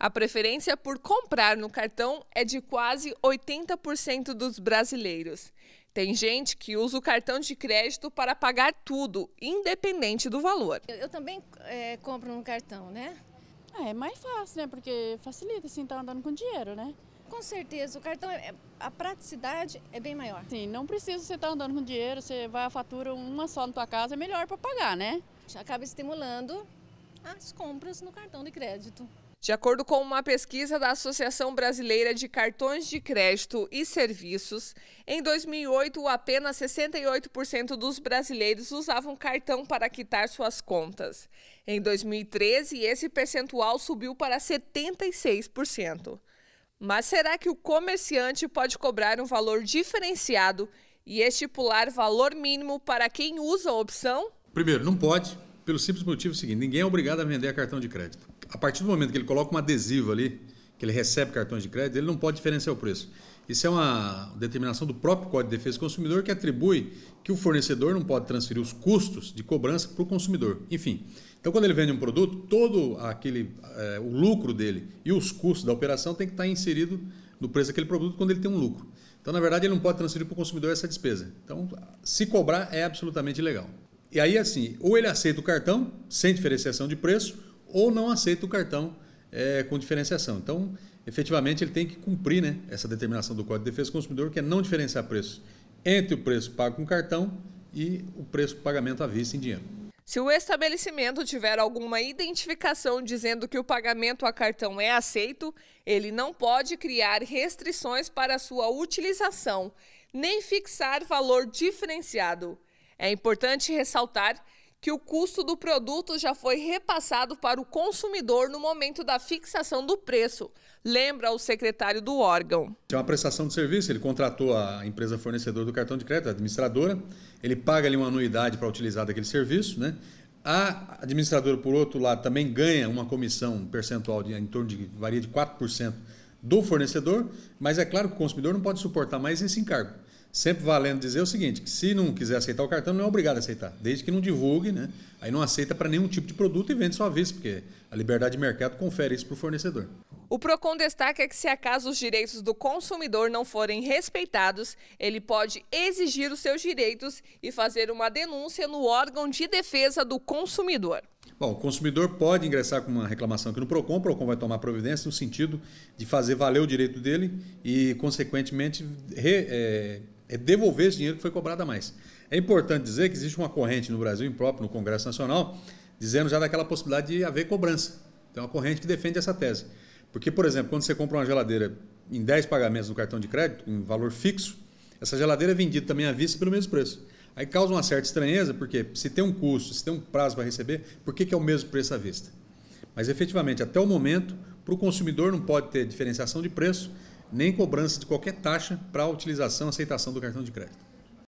A preferência por comprar no cartão é de quase 80% dos brasileiros. Tem gente que usa o cartão de crédito para pagar tudo, independente do valor. Eu, eu também é, compro no cartão, né? Ah, é mais fácil, né? Porque facilita, assim, tá andando com dinheiro, né? Com certeza, o cartão, é, a praticidade é bem maior. Sim, não precisa você estar tá andando com dinheiro, você vai a fatura uma só na tua casa, é melhor para pagar, né? Acaba estimulando as compras no cartão de crédito. De acordo com uma pesquisa da Associação Brasileira de Cartões de Crédito e Serviços, em 2008 apenas 68% dos brasileiros usavam cartão para quitar suas contas. Em 2013, esse percentual subiu para 76%. Mas será que o comerciante pode cobrar um valor diferenciado e estipular valor mínimo para quem usa a opção? Primeiro, não pode, pelo simples motivo seguinte: ninguém é obrigado a vender cartão de crédito a partir do momento que ele coloca um adesivo ali, que ele recebe cartões de crédito, ele não pode diferenciar o preço. Isso é uma determinação do próprio Código de Defesa do Consumidor que atribui que o fornecedor não pode transferir os custos de cobrança para o consumidor. Enfim, então quando ele vende um produto, todo aquele é, o lucro dele e os custos da operação tem que estar inserido no preço daquele produto quando ele tem um lucro. Então, na verdade, ele não pode transferir para o consumidor essa despesa. Então, se cobrar é absolutamente ilegal. E aí, assim, ou ele aceita o cartão sem diferenciação de preço, ou não aceita o cartão é, com diferenciação. Então, efetivamente, ele tem que cumprir né, essa determinação do Código de Defesa do Consumidor, que é não diferenciar preço entre o preço pago com cartão e o preço pagamento à vista em dinheiro. Se o estabelecimento tiver alguma identificação dizendo que o pagamento a cartão é aceito, ele não pode criar restrições para sua utilização, nem fixar valor diferenciado. É importante ressaltar que o custo do produto já foi repassado para o consumidor no momento da fixação do preço, lembra o secretário do órgão. É uma prestação de serviço, ele contratou a empresa fornecedora do cartão de crédito, a administradora, ele paga ali uma anuidade para utilizar daquele serviço, né? A administradora, por outro lado, também ganha uma comissão percentual de, em torno de, varia de 4% do fornecedor, mas é claro que o consumidor não pode suportar mais esse encargo sempre valendo dizer o seguinte, que se não quiser aceitar o cartão, não é obrigado a aceitar, desde que não divulgue, né? Aí não aceita para nenhum tipo de produto e vende só vez, vista, porque a liberdade de mercado confere isso para o fornecedor. O PROCON destaca que se acaso os direitos do consumidor não forem respeitados, ele pode exigir os seus direitos e fazer uma denúncia no órgão de defesa do consumidor. Bom, o consumidor pode ingressar com uma reclamação aqui no PROCON, o PROCON vai tomar providência no sentido de fazer valer o direito dele e, consequentemente, re, é é devolver esse dinheiro que foi cobrado a mais. É importante dizer que existe uma corrente no Brasil próprio no Congresso Nacional, dizendo já daquela possibilidade de haver cobrança. Tem então, é uma corrente que defende essa tese. Porque, por exemplo, quando você compra uma geladeira em 10 pagamentos no cartão de crédito, em valor fixo, essa geladeira é vendida também à vista pelo mesmo preço. Aí causa uma certa estranheza, porque se tem um custo, se tem um prazo para receber, por que, que é o mesmo preço à vista? Mas efetivamente, até o momento, para o consumidor não pode ter diferenciação de preço, nem cobrança de qualquer taxa para a utilização, aceitação do cartão de crédito.